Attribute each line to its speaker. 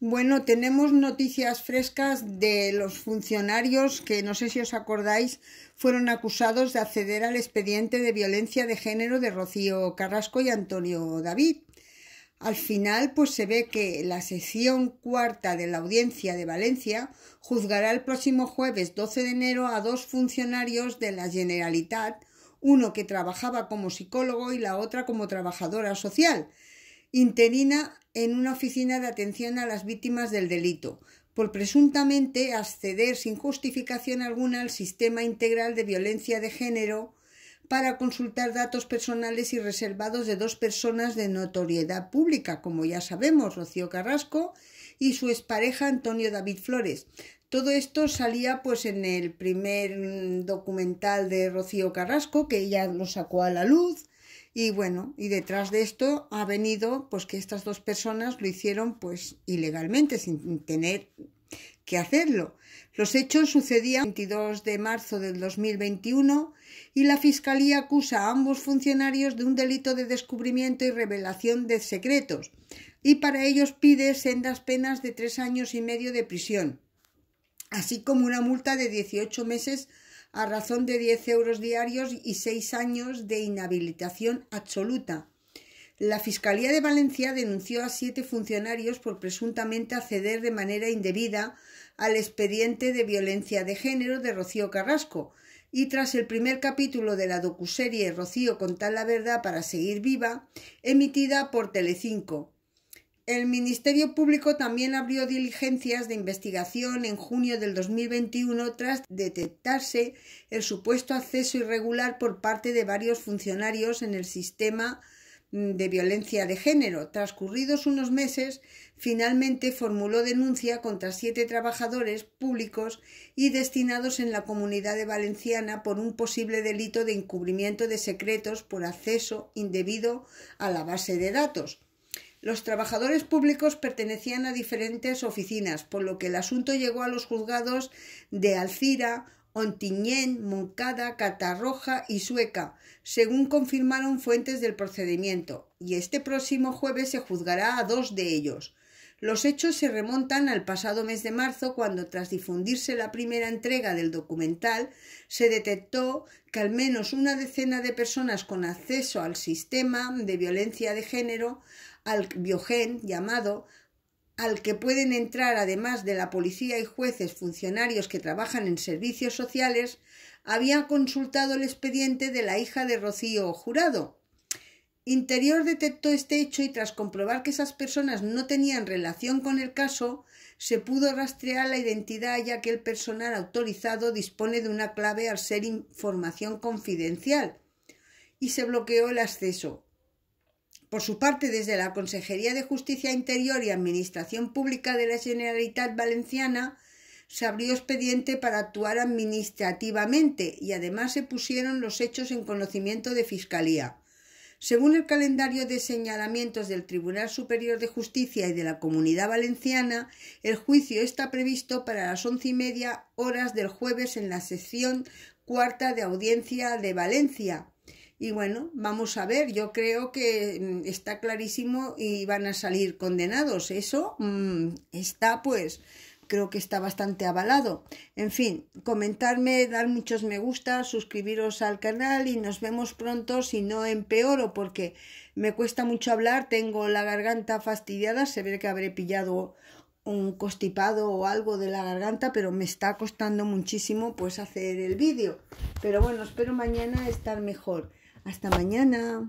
Speaker 1: Bueno, tenemos noticias frescas de los funcionarios que, no sé si os acordáis, fueron acusados de acceder al expediente de violencia de género de Rocío Carrasco y Antonio David. Al final, pues se ve que la sección cuarta de la Audiencia de Valencia juzgará el próximo jueves 12 de enero a dos funcionarios de la Generalitat, uno que trabajaba como psicólogo y la otra como trabajadora social, interina en una oficina de atención a las víctimas del delito, por presuntamente acceder sin justificación alguna al sistema integral de violencia de género para consultar datos personales y reservados de dos personas de notoriedad pública, como ya sabemos, Rocío Carrasco y su expareja Antonio David Flores. Todo esto salía pues en el primer mm, documental de Rocío Carrasco, que ella lo sacó a la luz, y bueno, y detrás de esto ha venido pues que estas dos personas lo hicieron pues ilegalmente, sin tener que hacerlo. Los hechos sucedían el 22 de marzo del 2021 y la Fiscalía acusa a ambos funcionarios de un delito de descubrimiento y revelación de secretos y para ellos pide sendas penas de tres años y medio de prisión, así como una multa de 18 meses a razón de 10 euros diarios y seis años de inhabilitación absoluta. La Fiscalía de Valencia denunció a siete funcionarios por presuntamente acceder de manera indebida al expediente de violencia de género de Rocío Carrasco, y tras el primer capítulo de la docuserie Rocío contar la verdad para seguir viva, emitida por Telecinco, el Ministerio Público también abrió diligencias de investigación en junio del 2021 tras detectarse el supuesto acceso irregular por parte de varios funcionarios en el sistema mm, de violencia de género. Transcurridos unos meses, finalmente formuló denuncia contra siete trabajadores públicos y destinados en la comunidad de valenciana por un posible delito de encubrimiento de secretos por acceso indebido a la base de datos. Los trabajadores públicos pertenecían a diferentes oficinas, por lo que el asunto llegó a los juzgados de Alcira, Ontiñén, Moncada, Catarroja y Sueca, según confirmaron fuentes del procedimiento, y este próximo jueves se juzgará a dos de ellos. Los hechos se remontan al pasado mes de marzo, cuando tras difundirse la primera entrega del documental, se detectó que al menos una decena de personas con acceso al sistema de violencia de género al biogen llamado, al que pueden entrar además de la policía y jueces funcionarios que trabajan en servicios sociales, había consultado el expediente de la hija de Rocío Jurado. Interior detectó este hecho y tras comprobar que esas personas no tenían relación con el caso, se pudo rastrear la identidad ya que el personal autorizado dispone de una clave al ser información confidencial y se bloqueó el acceso. Por su parte, desde la Consejería de Justicia Interior y Administración Pública de la Generalitat Valenciana se abrió expediente para actuar administrativamente y además se pusieron los hechos en conocimiento de Fiscalía. Según el calendario de señalamientos del Tribunal Superior de Justicia y de la Comunidad Valenciana, el juicio está previsto para las once y media horas del jueves en la sección cuarta de audiencia de Valencia, y bueno, vamos a ver, yo creo que mm, está clarísimo y van a salir condenados. Eso mm, está pues, creo que está bastante avalado. En fin, comentarme, dar muchos me gusta, suscribiros al canal y nos vemos pronto si no empeoro porque me cuesta mucho hablar, tengo la garganta fastidiada, se ve que habré pillado un costipado o algo de la garganta, pero me está costando muchísimo pues hacer el vídeo. Pero bueno, espero mañana estar mejor. Hasta mañana.